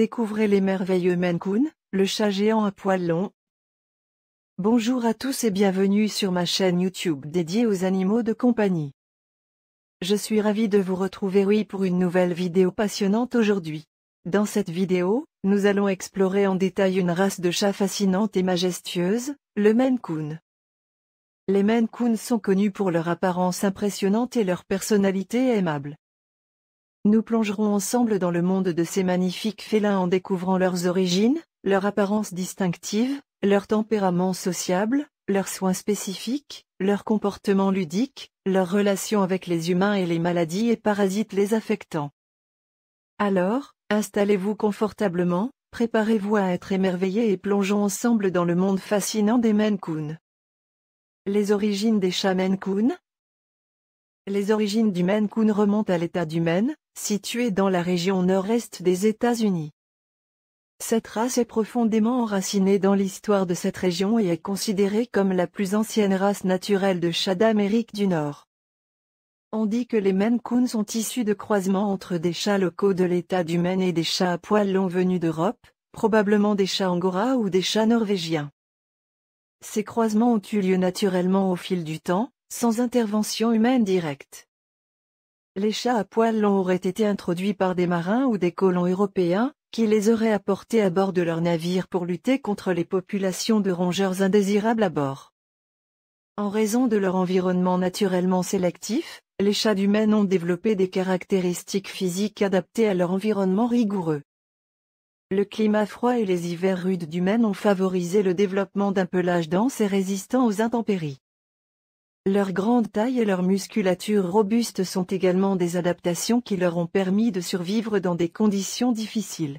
Découvrez les merveilleux Maine le chat géant à poils longs. Bonjour à tous et bienvenue sur ma chaîne YouTube dédiée aux animaux de compagnie. Je suis ravi de vous retrouver oui pour une nouvelle vidéo passionnante aujourd'hui. Dans cette vidéo, nous allons explorer en détail une race de chats fascinante et majestueuse, le Maine Les Maine sont connus pour leur apparence impressionnante et leur personnalité aimable. Nous plongerons ensemble dans le monde de ces magnifiques félins en découvrant leurs origines, leur apparence distinctive, leur tempérament sociable, leurs soins spécifiques, leur comportement ludique, leurs relations avec les humains et les maladies et parasites les affectant. Alors, installez-vous confortablement, préparez-vous à être émerveillés et plongeons ensemble dans le monde fascinant des Maine Les origines des chats Maine les origines du Maine Coon remontent à l'État du Maine, situé dans la région nord-est des États-Unis. Cette race est profondément enracinée dans l'histoire de cette région et est considérée comme la plus ancienne race naturelle de chats d'Amérique du Nord. On dit que les Maine Coons sont issus de croisements entre des chats locaux de l'État du Maine et des chats à poils longs venus d'Europe, probablement des chats angora ou des chats norvégiens. Ces croisements ont eu lieu naturellement au fil du temps, sans intervention humaine directe. Les chats à poils longs auraient été introduits par des marins ou des colons européens, qui les auraient apportés à bord de leurs navires pour lutter contre les populations de rongeurs indésirables à bord. En raison de leur environnement naturellement sélectif, les chats du Maine ont développé des caractéristiques physiques adaptées à leur environnement rigoureux. Le climat froid et les hivers rudes du Maine ont favorisé le développement d'un pelage dense et résistant aux intempéries. Leur grande taille et leur musculature robuste sont également des adaptations qui leur ont permis de survivre dans des conditions difficiles.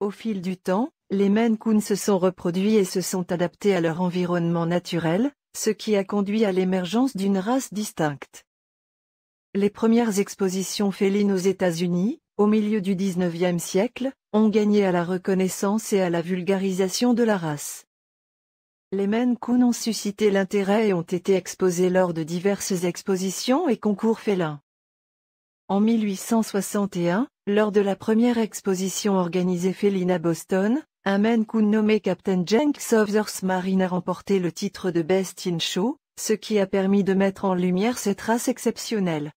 Au fil du temps, les Maine se sont reproduits et se sont adaptés à leur environnement naturel, ce qui a conduit à l'émergence d'une race distincte. Les premières expositions félines aux États-Unis, au milieu du XIXe siècle, ont gagné à la reconnaissance et à la vulgarisation de la race. Les Maine Coon ont suscité l'intérêt et ont été exposés lors de diverses expositions et concours félins. En 1861, lors de la première exposition organisée féline à Boston, un Maine Coon nommé Captain Jenks of Earth Marine a remporté le titre de Best in Show, ce qui a permis de mettre en lumière cette race exceptionnelle.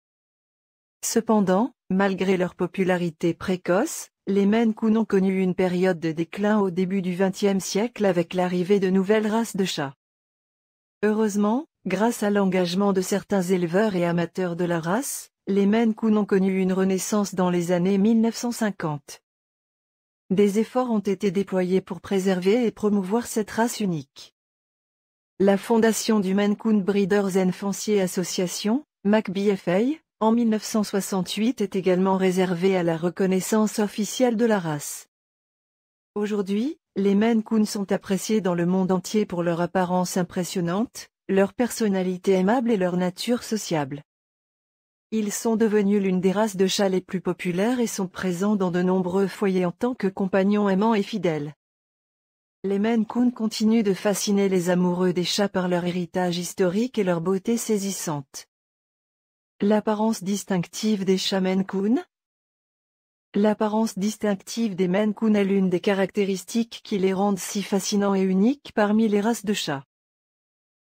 Cependant, malgré leur popularité précoce, les Maine-Coons ont connu une période de déclin au début du XXe siècle avec l'arrivée de nouvelles races de chats. Heureusement, grâce à l'engagement de certains éleveurs et amateurs de la race, les Maine-Coons ont connu une renaissance dans les années 1950. Des efforts ont été déployés pour préserver et promouvoir cette race unique. La fondation du Maine Coon Breeders and Fanciers Association, MacBFA, en 1968 est également réservé à la reconnaissance officielle de la race. Aujourd'hui, les Maine Coons sont appréciés dans le monde entier pour leur apparence impressionnante, leur personnalité aimable et leur nature sociable. Ils sont devenus l'une des races de chats les plus populaires et sont présents dans de nombreux foyers en tant que compagnons aimants et fidèles. Les Maine Coons continuent de fasciner les amoureux des chats par leur héritage historique et leur beauté saisissante. L'apparence distinctive des chats L'apparence distinctive des Maine Coon est l'une des caractéristiques qui les rendent si fascinants et uniques parmi les races de chats.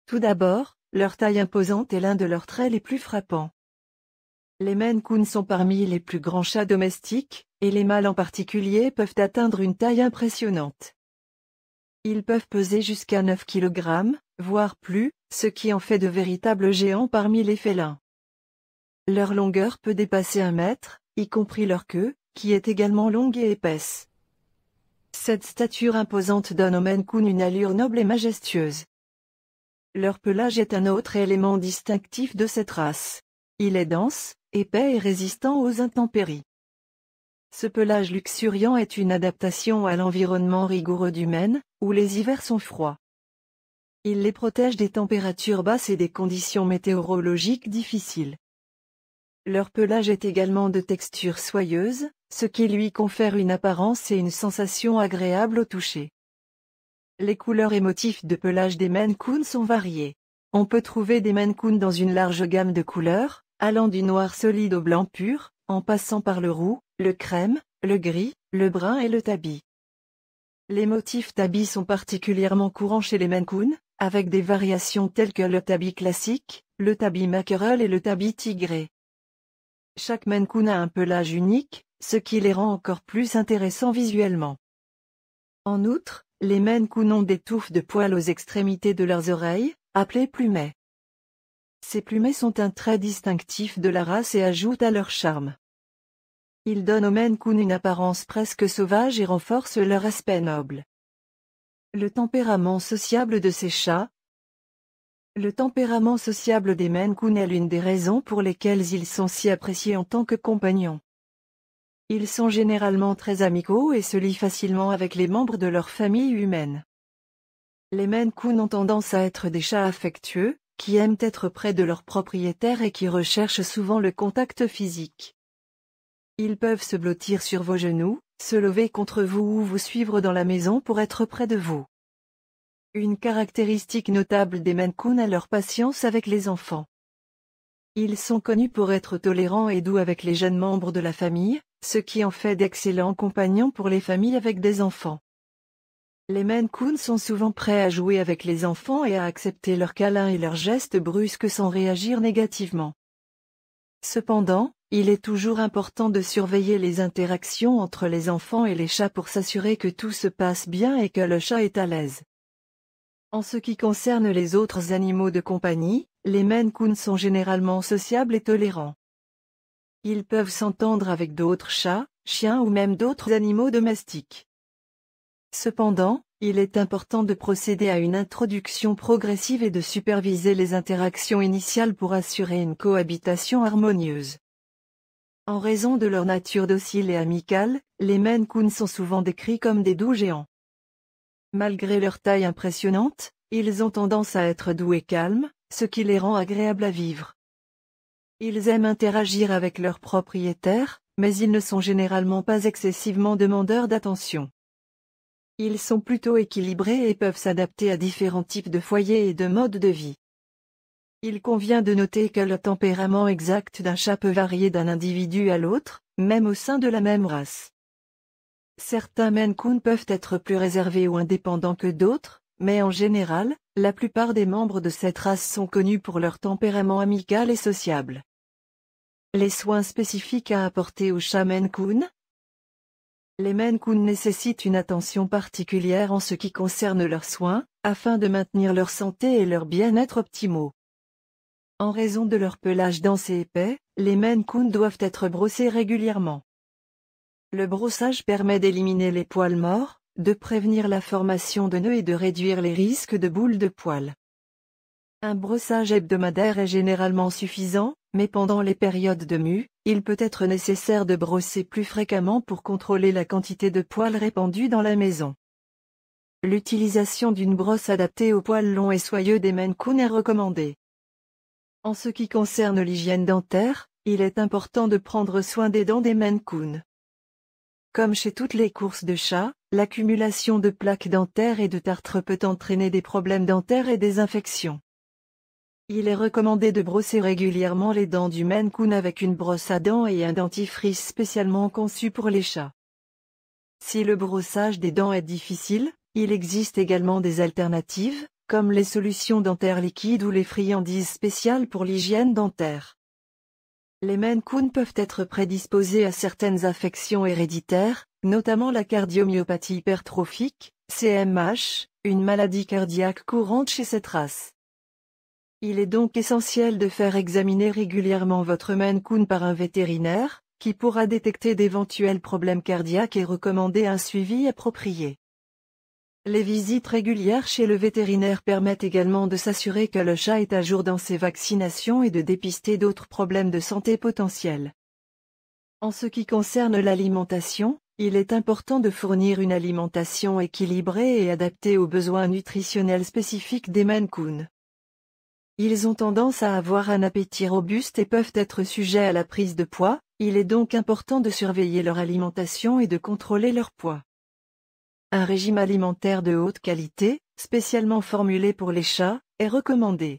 Tout d'abord, leur taille imposante est l'un de leurs traits les plus frappants. Les Maine Coon sont parmi les plus grands chats domestiques, et les mâles en particulier peuvent atteindre une taille impressionnante. Ils peuvent peser jusqu'à 9 kg, voire plus, ce qui en fait de véritables géants parmi les félins. Leur longueur peut dépasser un mètre, y compris leur queue, qui est également longue et épaisse. Cette stature imposante donne au Maine une allure noble et majestueuse. Leur pelage est un autre élément distinctif de cette race. Il est dense, épais et résistant aux intempéries. Ce pelage luxuriant est une adaptation à l'environnement rigoureux du Maine, où les hivers sont froids. Il les protège des températures basses et des conditions météorologiques difficiles. Leur pelage est également de texture soyeuse, ce qui lui confère une apparence et une sensation agréable au toucher. Les couleurs et motifs de pelage des Maine sont variés. On peut trouver des Maine dans une large gamme de couleurs, allant du noir solide au blanc pur, en passant par le roux, le crème, le gris, le brun et le tabi. Les motifs tabi sont particulièrement courants chez les Maine avec des variations telles que le tabi classique, le tabi mackerel et le tabi tigré. Chaque maine a un pelage unique, ce qui les rend encore plus intéressants visuellement. En outre, les Maine ont des touffes de poils aux extrémités de leurs oreilles, appelées plumets. Ces plumets sont un trait distinctif de la race et ajoutent à leur charme. Ils donnent aux Maine une apparence presque sauvage et renforcent leur aspect noble. Le tempérament sociable de ces chats, le tempérament sociable des Maine est l'une des raisons pour lesquelles ils sont si appréciés en tant que compagnons. Ils sont généralement très amicaux et se lient facilement avec les membres de leur famille humaine. Les Maine ont tendance à être des chats affectueux, qui aiment être près de leur propriétaire et qui recherchent souvent le contact physique. Ils peuvent se blottir sur vos genoux, se lever contre vous ou vous suivre dans la maison pour être près de vous. Une caractéristique notable des Mancoons est leur patience avec les enfants. Ils sont connus pour être tolérants et doux avec les jeunes membres de la famille, ce qui en fait d'excellents compagnons pour les familles avec des enfants. Les Maine sont souvent prêts à jouer avec les enfants et à accepter leurs câlins et leurs gestes brusques sans réagir négativement. Cependant, il est toujours important de surveiller les interactions entre les enfants et les chats pour s'assurer que tout se passe bien et que le chat est à l'aise. En ce qui concerne les autres animaux de compagnie, les Maine Coons sont généralement sociables et tolérants. Ils peuvent s'entendre avec d'autres chats, chiens ou même d'autres animaux domestiques. Cependant, il est important de procéder à une introduction progressive et de superviser les interactions initiales pour assurer une cohabitation harmonieuse. En raison de leur nature docile et amicale, les Maine Coons sont souvent décrits comme des doux géants. Malgré leur taille impressionnante, ils ont tendance à être doux et calmes, ce qui les rend agréables à vivre. Ils aiment interagir avec leurs propriétaires, mais ils ne sont généralement pas excessivement demandeurs d'attention. Ils sont plutôt équilibrés et peuvent s'adapter à différents types de foyers et de modes de vie. Il convient de noter que le tempérament exact d'un chat peut varier d'un individu à l'autre, même au sein de la même race. Certains Maine peuvent être plus réservés ou indépendants que d'autres, mais en général, la plupart des membres de cette race sont connus pour leur tempérament amical et sociable. Les soins spécifiques à apporter aux chats Maine Les Maine nécessitent une attention particulière en ce qui concerne leurs soins, afin de maintenir leur santé et leur bien-être optimaux. En raison de leur pelage dense et épais, les Maine doivent être brossés régulièrement. Le brossage permet d'éliminer les poils morts, de prévenir la formation de nœuds et de réduire les risques de boules de poils. Un brossage hebdomadaire est généralement suffisant, mais pendant les périodes de mue, il peut être nécessaire de brosser plus fréquemment pour contrôler la quantité de poils répandus dans la maison. L'utilisation d'une brosse adaptée aux poils longs et soyeux des Maine Coon est recommandée. En ce qui concerne l'hygiène dentaire, il est important de prendre soin des dents des Maine comme chez toutes les courses de chats, l'accumulation de plaques dentaires et de tartre peut entraîner des problèmes dentaires et des infections. Il est recommandé de brosser régulièrement les dents du Maine avec une brosse à dents et un dentifrice spécialement conçu pour les chats. Si le brossage des dents est difficile, il existe également des alternatives, comme les solutions dentaires liquides ou les friandises spéciales pour l'hygiène dentaire. Les Maine peuvent être prédisposés à certaines affections héréditaires, notamment la cardiomyopathie hypertrophique, CMH, une maladie cardiaque courante chez cette race. Il est donc essentiel de faire examiner régulièrement votre Maine par un vétérinaire, qui pourra détecter d'éventuels problèmes cardiaques et recommander un suivi approprié. Les visites régulières chez le vétérinaire permettent également de s'assurer que le chat est à jour dans ses vaccinations et de dépister d'autres problèmes de santé potentiels. En ce qui concerne l'alimentation, il est important de fournir une alimentation équilibrée et adaptée aux besoins nutritionnels spécifiques des Maine Ils ont tendance à avoir un appétit robuste et peuvent être sujets à la prise de poids, il est donc important de surveiller leur alimentation et de contrôler leur poids. Un régime alimentaire de haute qualité, spécialement formulé pour les chats, est recommandé.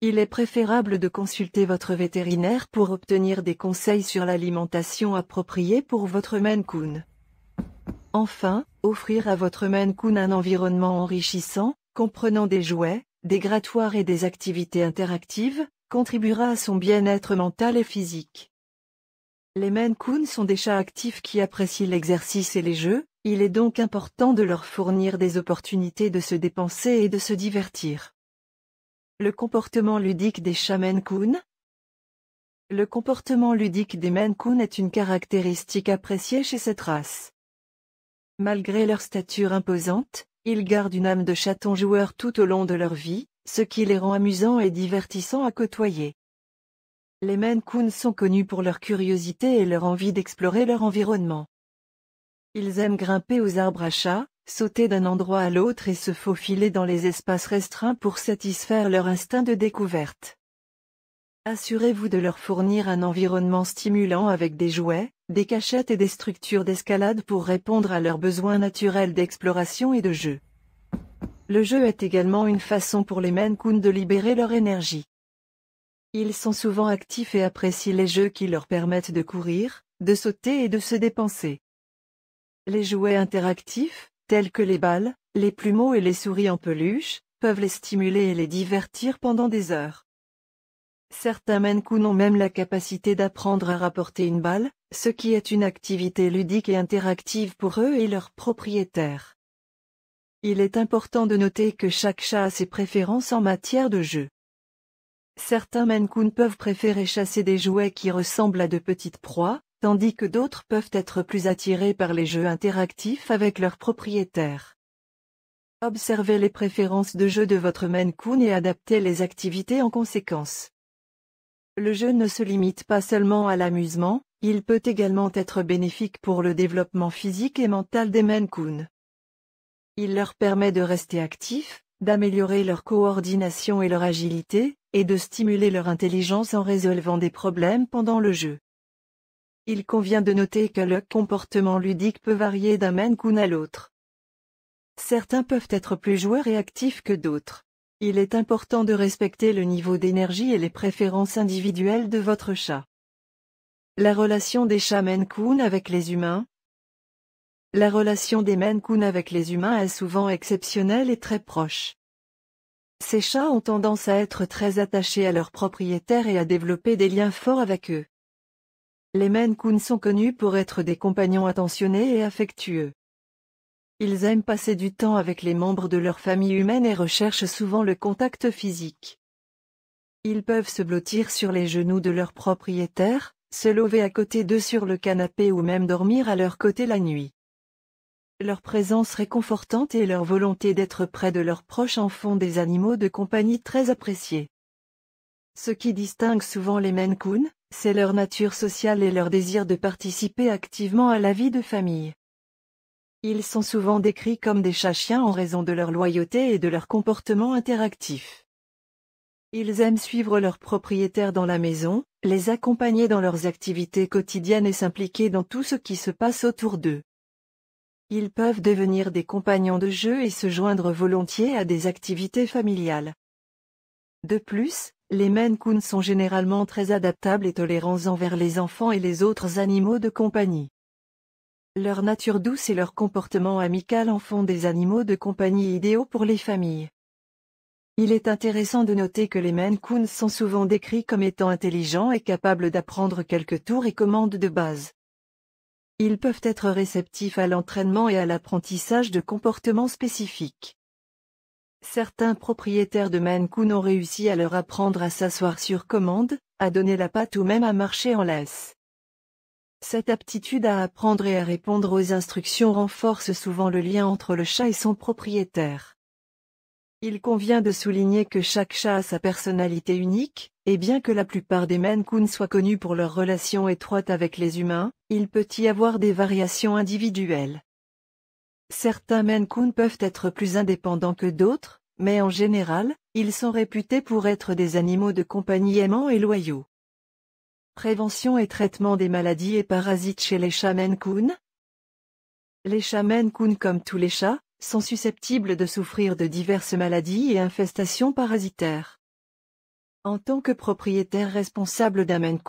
Il est préférable de consulter votre vétérinaire pour obtenir des conseils sur l'alimentation appropriée pour votre Maine Coon. Enfin, offrir à votre Maine Coon un environnement enrichissant, comprenant des jouets, des grattoirs et des activités interactives, contribuera à son bien-être mental et physique. Les Maine Coon sont des chats actifs qui apprécient l'exercice et les jeux, il est donc important de leur fournir des opportunités de se dépenser et de se divertir. Le comportement ludique des chats Maine Le comportement ludique des Maine Coon est une caractéristique appréciée chez cette race. Malgré leur stature imposante, ils gardent une âme de chaton joueur tout au long de leur vie, ce qui les rend amusants et divertissants à côtoyer. Les Maine Coon sont connus pour leur curiosité et leur envie d'explorer leur environnement. Ils aiment grimper aux arbres à chat, sauter d'un endroit à l'autre et se faufiler dans les espaces restreints pour satisfaire leur instinct de découverte. Assurez-vous de leur fournir un environnement stimulant avec des jouets, des cachettes et des structures d'escalade pour répondre à leurs besoins naturels d'exploration et de jeu. Le jeu est également une façon pour les Maine de libérer leur énergie. Ils sont souvent actifs et apprécient les jeux qui leur permettent de courir, de sauter et de se dépenser. Les jouets interactifs, tels que les balles, les plumeaux et les souris en peluche, peuvent les stimuler et les divertir pendant des heures. Certains Menkoun ont même la capacité d'apprendre à rapporter une balle, ce qui est une activité ludique et interactive pour eux et leurs propriétaires. Il est important de noter que chaque chat a ses préférences en matière de jeu. Certains Menkoun peuvent préférer chasser des jouets qui ressemblent à de petites proies, tandis que d'autres peuvent être plus attirés par les jeux interactifs avec leurs propriétaires. Observez les préférences de jeu de votre Maine Coon et adaptez les activités en conséquence. Le jeu ne se limite pas seulement à l'amusement, il peut également être bénéfique pour le développement physique et mental des Maine Coon. Il leur permet de rester actifs, d'améliorer leur coordination et leur agilité, et de stimuler leur intelligence en résolvant des problèmes pendant le jeu. Il convient de noter que le comportement ludique peut varier d'un Maine à l'autre. Certains peuvent être plus joueurs et actifs que d'autres. Il est important de respecter le niveau d'énergie et les préférences individuelles de votre chat. La relation des chats Maine avec les humains La relation des Maine avec les humains est souvent exceptionnelle et très proche. Ces chats ont tendance à être très attachés à leurs propriétaires et à développer des liens forts avec eux. Les Maine sont connus pour être des compagnons attentionnés et affectueux. Ils aiment passer du temps avec les membres de leur famille humaine et recherchent souvent le contact physique. Ils peuvent se blottir sur les genoux de leur propriétaire, se lever à côté d'eux sur le canapé ou même dormir à leur côté la nuit. Leur présence réconfortante et leur volonté d'être près de leurs proches en font des animaux de compagnie très appréciés. Ce qui distingue souvent les Maine c'est leur nature sociale et leur désir de participer activement à la vie de famille. Ils sont souvent décrits comme des chats-chiens en raison de leur loyauté et de leur comportement interactif. Ils aiment suivre leurs propriétaires dans la maison, les accompagner dans leurs activités quotidiennes et s'impliquer dans tout ce qui se passe autour d'eux. Ils peuvent devenir des compagnons de jeu et se joindre volontiers à des activités familiales. De plus, les Maine Coons sont généralement très adaptables et tolérants envers les enfants et les autres animaux de compagnie. Leur nature douce et leur comportement amical en font des animaux de compagnie idéaux pour les familles. Il est intéressant de noter que les Maine Coons sont souvent décrits comme étant intelligents et capables d'apprendre quelques tours et commandes de base. Ils peuvent être réceptifs à l'entraînement et à l'apprentissage de comportements spécifiques. Certains propriétaires de Maine-Coon ont réussi à leur apprendre à s'asseoir sur commande, à donner la patte ou même à marcher en laisse. Cette aptitude à apprendre et à répondre aux instructions renforce souvent le lien entre le chat et son propriétaire. Il convient de souligner que chaque chat a sa personnalité unique, et bien que la plupart des Maine Coon soient connus pour leur relation étroite avec les humains, il peut y avoir des variations individuelles. Certains Maine Coon peuvent être plus indépendants que d'autres, mais en général, ils sont réputés pour être des animaux de compagnie aimants et loyaux. Prévention et traitement des maladies et parasites chez les chats Maine Les chats Maine comme tous les chats, sont susceptibles de souffrir de diverses maladies et infestations parasitaires. En tant que propriétaire responsable d'un Maine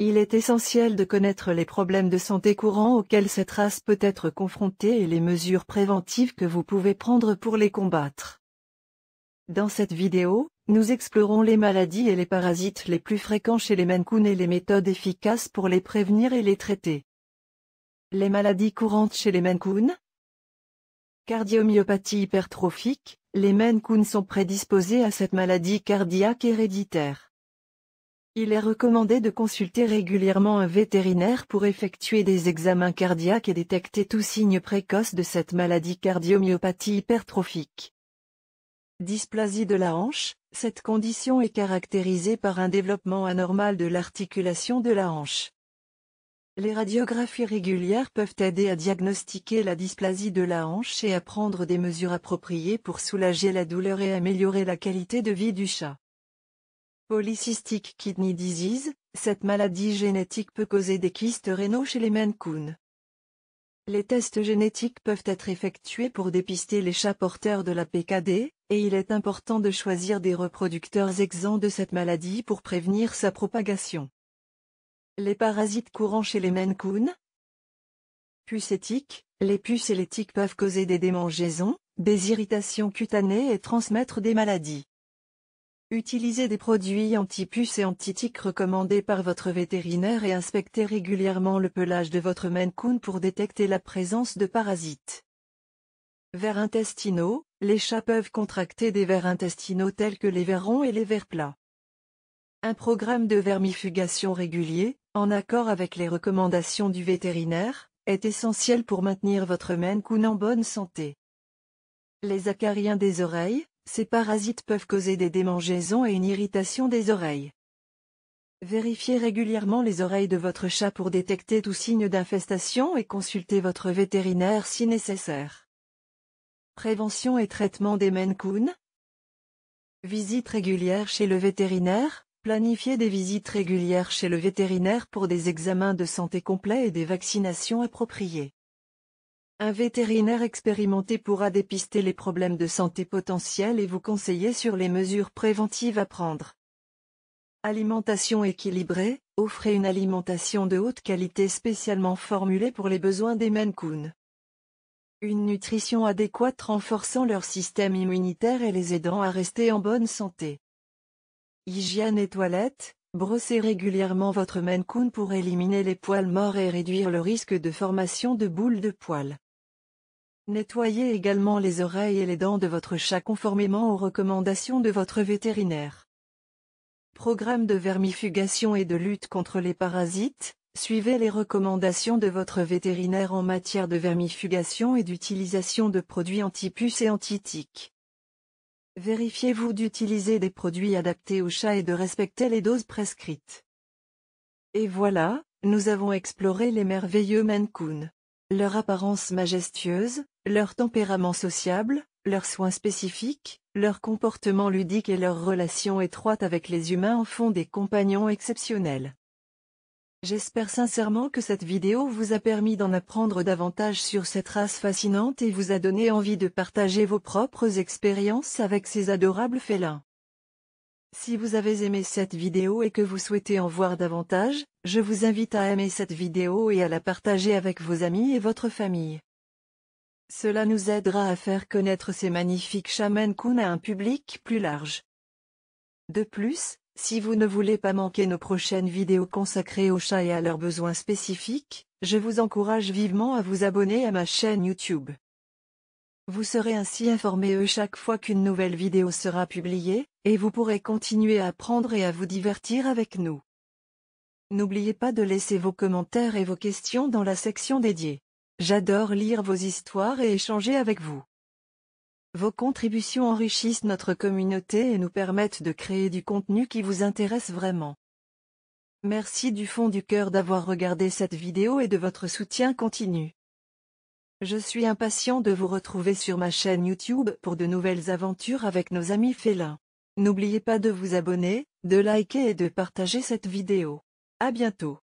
il est essentiel de connaître les problèmes de santé courants auxquels cette race peut être confrontée et les mesures préventives que vous pouvez prendre pour les combattre. Dans cette vidéo, nous explorons les maladies et les parasites les plus fréquents chez les Maine et les méthodes efficaces pour les prévenir et les traiter. Les maladies courantes chez les Maine Cardiomyopathie hypertrophique, les Maine sont prédisposés à cette maladie cardiaque héréditaire. Il est recommandé de consulter régulièrement un vétérinaire pour effectuer des examens cardiaques et détecter tout signe précoce de cette maladie cardiomyopathie hypertrophique. Dysplasie de la hanche, cette condition est caractérisée par un développement anormal de l'articulation de la hanche. Les radiographies régulières peuvent aider à diagnostiquer la dysplasie de la hanche et à prendre des mesures appropriées pour soulager la douleur et améliorer la qualité de vie du chat. Polycystic kidney disease, cette maladie génétique peut causer des kystes rénaux chez les Maine les tests génétiques peuvent être effectués pour dépister les chats porteurs de la PKD, et il est important de choisir des reproducteurs exempts de cette maladie pour prévenir sa propagation. Les parasites courants chez les Maine Coon Pucétiques, les puces et les tiques peuvent causer des démangeaisons, des irritations cutanées et transmettre des maladies. Utilisez des produits antipuces et antitiques recommandés par votre vétérinaire et inspectez régulièrement le pelage de votre Maine pour détecter la présence de parasites. Vers intestinaux, les chats peuvent contracter des vers intestinaux tels que les vers ronds et les vers plats. Un programme de vermifugation régulier, en accord avec les recommandations du vétérinaire, est essentiel pour maintenir votre Maine Coon en bonne santé. Les acariens des oreilles, ces parasites peuvent causer des démangeaisons et une irritation des oreilles. Vérifiez régulièrement les oreilles de votre chat pour détecter tout signe d'infestation et consultez votre vétérinaire si nécessaire. Prévention et traitement des Maine Visite régulière chez le vétérinaire Planifiez des visites régulières chez le vétérinaire pour des examens de santé complets et des vaccinations appropriées. Un vétérinaire expérimenté pourra dépister les problèmes de santé potentiels et vous conseiller sur les mesures préventives à prendre. Alimentation équilibrée, offrez une alimentation de haute qualité spécialement formulée pour les besoins des Maine Une nutrition adéquate renforçant leur système immunitaire et les aidant à rester en bonne santé. Hygiène et toilette, brossez régulièrement votre Maine pour éliminer les poils morts et réduire le risque de formation de boules de poils. Nettoyez également les oreilles et les dents de votre chat conformément aux recommandations de votre vétérinaire. Programme de vermifugation et de lutte contre les parasites, suivez les recommandations de votre vétérinaire en matière de vermifugation et d'utilisation de produits antipuces et antitiques. Vérifiez-vous d'utiliser des produits adaptés aux chats et de respecter les doses prescrites. Et voilà, nous avons exploré les merveilleux Maine Leur apparence majestueuse, leur tempérament sociable, leurs soins spécifiques, leur comportement ludique et leurs relations étroites avec les humains en font des compagnons exceptionnels. J'espère sincèrement que cette vidéo vous a permis d'en apprendre davantage sur cette race fascinante et vous a donné envie de partager vos propres expériences avec ces adorables félins. Si vous avez aimé cette vidéo et que vous souhaitez en voir davantage, je vous invite à aimer cette vidéo et à la partager avec vos amis et votre famille. Cela nous aidera à faire connaître ces magnifiques Shaman Kun à un public plus large. De plus, si vous ne voulez pas manquer nos prochaines vidéos consacrées aux chats et à leurs besoins spécifiques, je vous encourage vivement à vous abonner à ma chaîne YouTube. Vous serez ainsi informé euh, chaque fois qu'une nouvelle vidéo sera publiée, et vous pourrez continuer à apprendre et à vous divertir avec nous. N'oubliez pas de laisser vos commentaires et vos questions dans la section dédiée. J'adore lire vos histoires et échanger avec vous. Vos contributions enrichissent notre communauté et nous permettent de créer du contenu qui vous intéresse vraiment. Merci du fond du cœur d'avoir regardé cette vidéo et de votre soutien continu. Je suis impatient de vous retrouver sur ma chaîne YouTube pour de nouvelles aventures avec nos amis félins. N'oubliez pas de vous abonner, de liker et de partager cette vidéo. À bientôt.